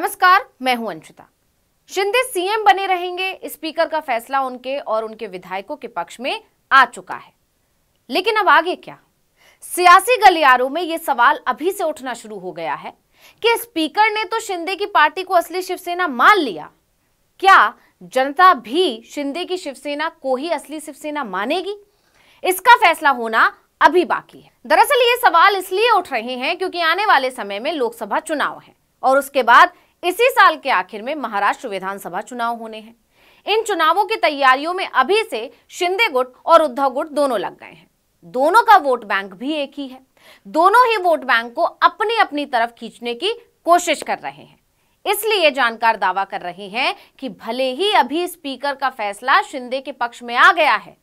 नमस्कार मैं हूं अंशिता शिंदे सीएम बने रहेंगे स्पीकर का फैसला उनके और उनके विधायकों के पक्ष में आ चुका है लेकिन अब आगे क्या सियासी गलियारों में यह सवाल अभी से उठना शुरू हो गया है कि स्पीकर ने तो शिंदे की पार्टी को असली शिवसेना मान लिया क्या जनता भी शिंदे की शिवसेना को ही असली शिवसेना मानेगी इसका फैसला होना अभी बाकी है दरअसल ये सवाल इसलिए उठ रहे हैं क्योंकि आने वाले समय में लोकसभा चुनाव है और उसके बाद इसी साल के आखिर में महाराष्ट्र विधानसभा चुनाव होने हैं इन चुनावों की तैयारियों में अभी से शिंदे गुट और उद्धव गुट दोनों लग गए हैं दोनों का वोट बैंक भी एक ही है दोनों ही वोट बैंक को अपनी अपनी तरफ खींचने की कोशिश कर रहे हैं इसलिए जानकार दावा कर रहे हैं कि भले ही अभी स्पीकर का फैसला शिंदे के पक्ष में आ गया है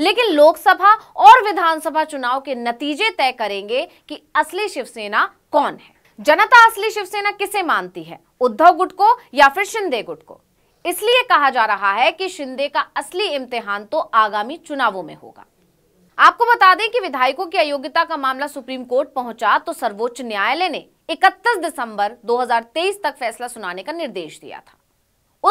लेकिन लोकसभा और विधानसभा चुनाव के नतीजे तय करेंगे कि असली शिवसेना कौन है जनता असली शिवसेना किसे मानती है उद्धव गुट को या फिर शिंदे गुट को इसलिए कहा जा रहा है कि शिंदे का असली इम्तिहान तो आगामी चुनावों में होगा आपको बता दें कि विधायकों की अयोग्यता का मामला सुप्रीम कोर्ट पहुंचा तो सर्वोच्च न्यायालय ने 31 दिसंबर 2023 तक फैसला सुनाने का निर्देश दिया था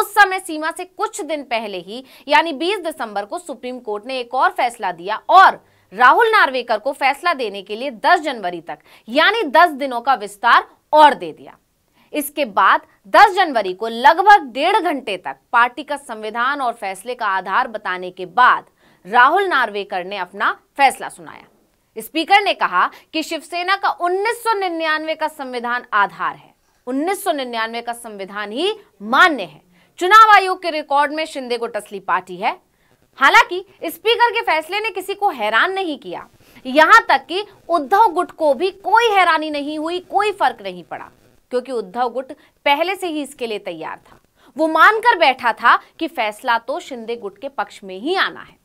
उस समय सीमा से कुछ दिन पहले ही यानी 20 दिसंबर को सुप्रीम कोर्ट ने एक और फैसला दिया और राहुल नार्वेकर को फैसला देने के लिए 10 जनवरी तक यानी 10 दिनों का विस्तार और दे दिया इसके बाद 10 जनवरी को लगभग डेढ़ घंटे तक पार्टी का संविधान और फैसले का आधार बताने के बाद राहुल नार्वेकर ने अपना फैसला सुनाया स्पीकर ने कहा कि शिवसेना का 1999 का संविधान आधार है 1999 का संविधान ही मान्य है चुनाव आयोग के रिकॉर्ड में शिंदे को टसली पार्टी है हालांकि स्पीकर के फैसले ने किसी को हैरान नहीं किया यहां तक कि उद्धव गुट को भी कोई हैरानी नहीं हुई कोई फर्क नहीं पड़ा क्योंकि उद्धव गुट पहले से ही इसके लिए तैयार था वो मानकर बैठा था कि फैसला तो शिंदे गुट के पक्ष में ही आना है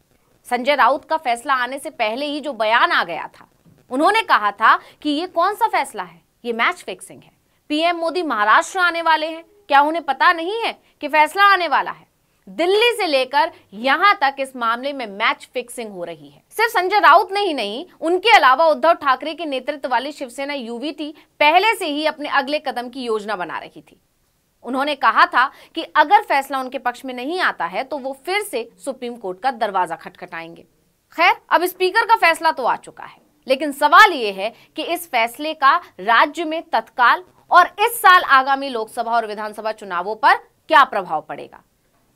संजय राउत का फैसला आने से पहले ही जो बयान आ गया था उन्होंने कहा था कि ये कौन सा फैसला है ये मैच फिक्सिंग है पीएम मोदी महाराष्ट्र आने वाले हैं क्या उन्हें पता नहीं है कि फैसला आने वाला है दिल्ली से लेकर यहां तक इस मामले में मैच फिक्सिंग हो रही है सिर्फ संजय राउत ने ही नहीं उनके अलावा उद्धव ठाकरे के नेतृत्व वाली शिवसेना यूवीटी पहले से ही अपने अगले कदम की योजना बना रही थी उन्होंने कहा था कि अगर फैसला उनके पक्ष में नहीं आता है तो वो फिर से सुप्रीम कोर्ट का दरवाजा खटखटाएंगे खैर अब स्पीकर का फैसला तो आ चुका है लेकिन सवाल यह है कि इस फैसले का राज्य में तत्काल और इस साल आगामी लोकसभा और विधानसभा चुनावों पर क्या प्रभाव पड़ेगा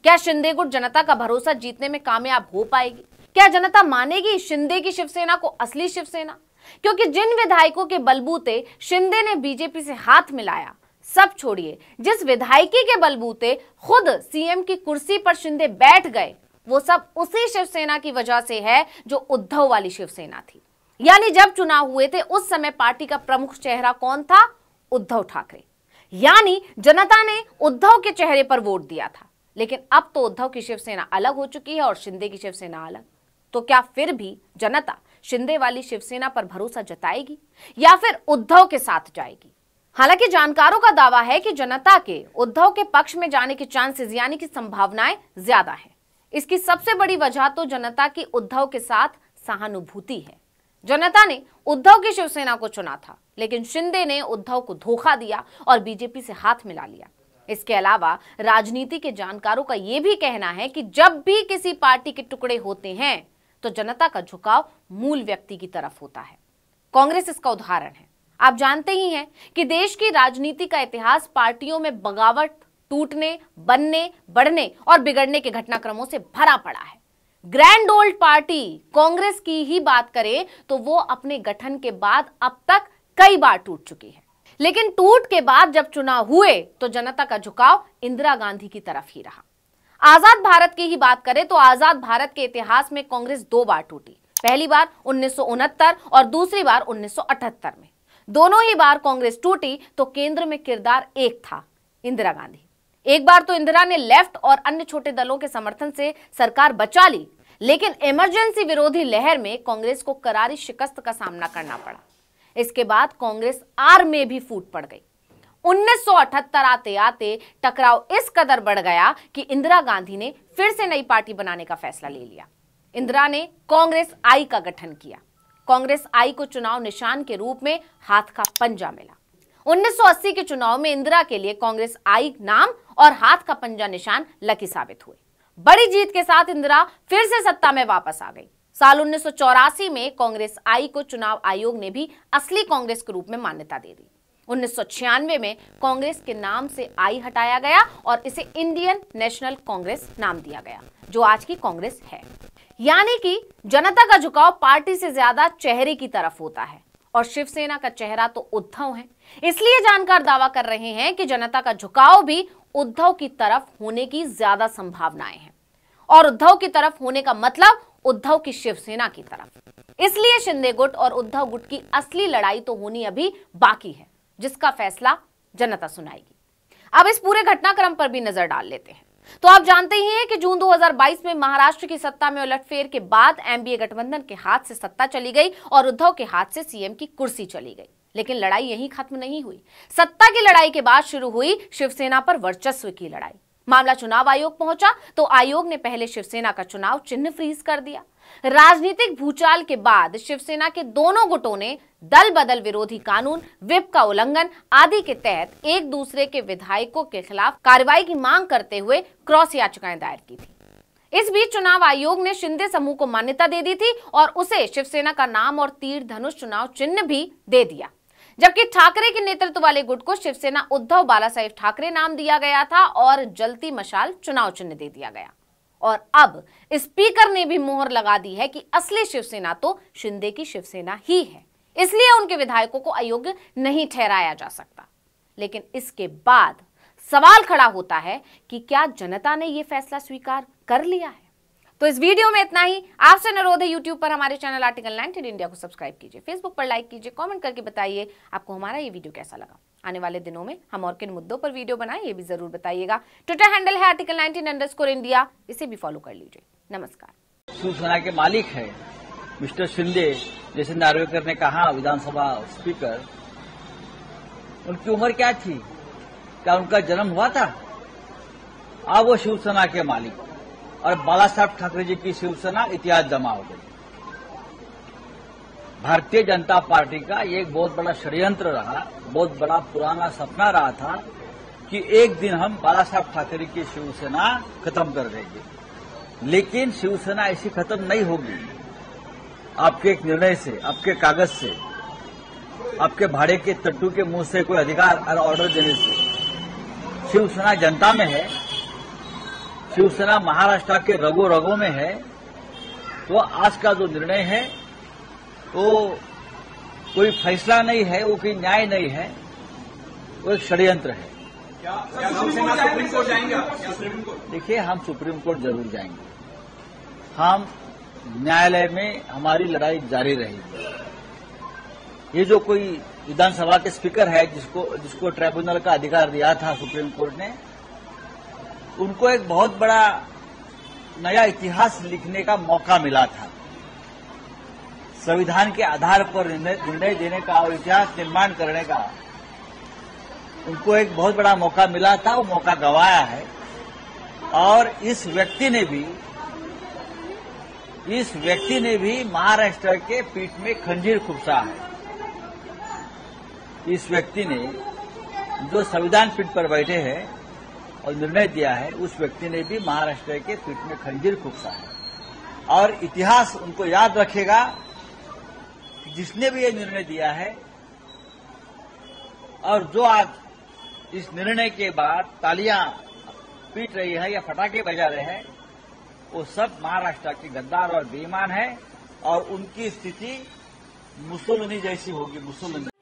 क्या शिंदे गुट जनता का भरोसा जीतने में कामयाब हो पाएगी क्या जनता मानेगी शिंदे की शिवसेना को असली शिवसेना क्योंकि जिन विधायकों के बलबूते शिंदे ने बीजेपी से हाथ मिलाया सब छोड़िए जिस विधायकी के बलबूते खुद सीएम की कुर्सी पर शिंदे बैठ गए वो सब उसी शिवसेना की वजह से है जो उद्धव वाली शिवसेना थी यानी जब चुनाव हुए थे उस समय पार्टी का प्रमुख चेहरा कौन था उद्धव ठाकरे यानी जनता ने उद्धव के चेहरे पर वोट दिया था लेकिन अब तो उद्धव की शिवसेना अलग हो चुकी है और शिंदे की शिवसेना अलग तो क्या फिर भी जनता शिंदे वाली शिवसेना पर भरोसा जताएगी या फिर उद्धव के साथ जाएगी हालांकि जानकारों का दावा है कि जनता के उद्धव के पक्ष में जाने के चांसेस यानी कि संभावनाएं ज्यादा है इसकी सबसे बड़ी वजह तो जनता की उद्धव के साथ सहानुभूति है जनता ने उद्धव की शिवसेना को चुना था लेकिन शिंदे ने उद्धव को धोखा दिया और बीजेपी से हाथ मिला लिया इसके अलावा राजनीति के जानकारों का यह भी कहना है कि जब भी किसी पार्टी के टुकड़े होते हैं तो जनता का झुकाव मूल व्यक्ति की तरफ होता है कांग्रेस इसका उदाहरण है आप जानते ही हैं कि देश की राजनीति का इतिहास पार्टियों में बगावट टूटने बनने बढ़ने और बिगड़ने के घटनाक्रमों से भरा पड़ा है ग्रैंड ओल्ड पार्टी कांग्रेस की ही बात करें तो वो अपने गठन के बाद अब तक कई बार टूट चुकी है लेकिन टूट के बाद जब चुनाव हुए तो जनता का झुकाव इंदिरा गांधी की तरफ ही रहा आजाद भारत की ही बात करें तो आजाद भारत के इतिहास में कांग्रेस दो बार टूटी पहली बार उन्नीस और दूसरी बार उन्नीस में दोनों ही बार कांग्रेस टूटी तो केंद्र में किरदार एक था इंदिरा गांधी एक बार तो इंदिरा ने लेफ्ट और अन्य छोटे दलों के समर्थन से सरकार बचा ली लेकिन इमरजेंसी विरोधी लहर में कांग्रेस को करारी शिकस्त का सामना करना पड़ा इसके बाद कांग्रेस आर में भी फूट पड़ गई उन्नीस आते आते टकराव इस कदर बढ़ गया कि इंदिरा गांधी ने फिर से नई पार्टी बनाने का फैसला ले लिया इंदिरा ने कांग्रेस आई का गठन किया कांग्रेस आई को चुनाव निशान के रूप में हाथ का पंजा मिला 1980 के चुनाव में इंदिरा के लिए कांग्रेस आई नाम और हाथ का पंजा निशान लकी साबित हुए बड़ी जीत के साथ इंदिरा फिर से सत्ता में वापस आ गई साल उन्नीस में कांग्रेस आई को चुनाव आयोग ने भी असली कांग्रेस के रूप में मान्यता दे दी उन्नीस में कांग्रेस के नाम से आई हटाया गया और इसे इंडियन नेशनल कांग्रेस नाम दिया गया जो आज की कांग्रेस है यानी कि जनता का झुकाव पार्टी से ज्यादा चेहरे की तरफ होता है और शिवसेना का चेहरा तो उद्धव है इसलिए जानकार दावा कर रहे हैं कि जनता का झुकाव भी उद्धव की तरफ होने की ज्यादा संभावनाएं हैं और उद्धव की तरफ होने का मतलब उद्धव की शिवसेना की तरफ इसलिए शिंदे गुट और उद्धव गुट की असली लड़ाई तो होनी अभी बाकी है जिसका फैसला जनता सुनाएगी अब इस पूरे घटनाक्रम पर भी नजर डाल लेते हैं तो आप जानते ही हैं कि जून 2022 में महाराष्ट्र की सत्ता में उलटफेर के बाद एमबीए गठबंधन के हाथ से सत्ता चली गई और उद्धव के हाथ से सीएम की कुर्सी चली गई लेकिन लड़ाई यहीं खत्म नहीं हुई सत्ता की लड़ाई के बाद शुरू हुई शिवसेना पर वर्चस्व की लड़ाई मामला चुनाव आयोग पहुंचा तो आयोग ने पहले शिवसेना का चुनाव चिन्ह फ्रीज कर दिया राजनीतिक भूचाल के बाद शिवसेना के दोनों गुटों ने दल बदल विरोधी कानून विप का उल्लंघन आदि के तहत एक दूसरे के विधायकों के खिलाफ कार्रवाई की मांग करते हुए क्रॉस याचिकाएं दायर की थी इस बीच चुनाव आयोग ने शिंदे समूह को मान्यता दे दी थी और उसे शिवसेना का नाम और तीर धनुष चुनाव चिन्ह भी दे दिया जबकि ठाकरे के नेतृत्व वाले गुट को शिवसेना उद्धव बाला साहेब ठाकरे नाम दिया गया था और जलती मशाल चुनाव चिन्ह दे दिया गया और अब स्पीकर ने भी मोहर लगा दी है कि असली शिवसेना तो शिंदे की शिवसेना ही है इसलिए उनके विधायकों को अयोग्य नहीं ठहराया जा सकता लेकिन इसके बाद सवाल खड़ा होता है कि क्या जनता ने यह फैसला स्वीकार कर लिया है तो इस वीडियो में इतना ही आपसे अनुरोध है यूट्यूब पर हमारे चैनल आर्टिकल नाइनटीन इंडिया को सब्सक्राइब कीजिए फेसबुक पर लाइक कीजिए कॉमेंट करके बताइए आपको हमारा ये वीडियो कैसा लगा आने वाले दिनों में हम और किन मुद्दों पर वीडियो बनाए ये भी जरूर बताइएगा ट्विटर हैंडल है आर्टिकल नाइनटीन अंडर इंडिया इसे भी फॉलो कर लीजिए नमस्कार सूचना के मालिक है मिस्टर शिंदे जैसे नार्वेकर ने कहा विधानसभा स्पीकर उनकी उम्र क्या थी क्या उनका जन्म हुआ था अब वो शिवसेना के मालिक और बाला साहब ठाकरे जी की शिवसेना इतिहास जमा हो गई भारतीय जनता पार्टी का एक बहुत बड़ा षड्यंत्र रहा बहुत बड़ा पुराना सपना रहा था कि एक दिन हम बाला साहब ठाकरे की शिवसेना खत्म कर देंगे लेकिन शिवसेना ऐसी खत्म नहीं होगी आपके एक निर्णय से आपके कागज से आपके भाड़े के तट्टू के मुंह से कोई अधिकार और ऑर्डर देने से शिवसेना जनता में है शिवसेना महाराष्ट्र के रगो रगो में है तो आज का जो निर्णय है वो कोई फैसला नहीं है वो कोई न्याय नहीं है वो एक षड्यंत्र है देखिए हम सुप्रीम कोर्ट जरूर जाएंगे हम न्यायालय में हमारी लड़ाई जारी रहेगी ये जो कोई विधानसभा के स्पीकर है जिसको जिसको ट्रिब्यूनल का अधिकार दिया था सुप्रीम कोर्ट ने उनको एक बहुत बड़ा नया इतिहास लिखने का मौका मिला था संविधान के आधार पर निर्णय देने का और इतिहास निर्माण करने का उनको एक बहुत बड़ा मौका मिला था वो मौका गवाया है और इस व्यक्ति ने भी इस व्यक्ति ने भी महाराष्ट्र के पीठ में खंजीर खुपसा है इस व्यक्ति ने जो संविधान पीठ पर बैठे हैं और निर्णय दिया है उस व्यक्ति ने भी महाराष्ट्र के पीठ में खंजीर फूकसा है और इतिहास उनको याद रखेगा जिसने भी ये निर्णय दिया है और जो आज इस निर्णय के बाद तालियां पीट रही है या फटाके बजा रहे हैं वो सब महाराष्ट्र के गद्दार और बेईमान है और उनकी स्थिति मुसोलनी जैसी होगी मुसोलनी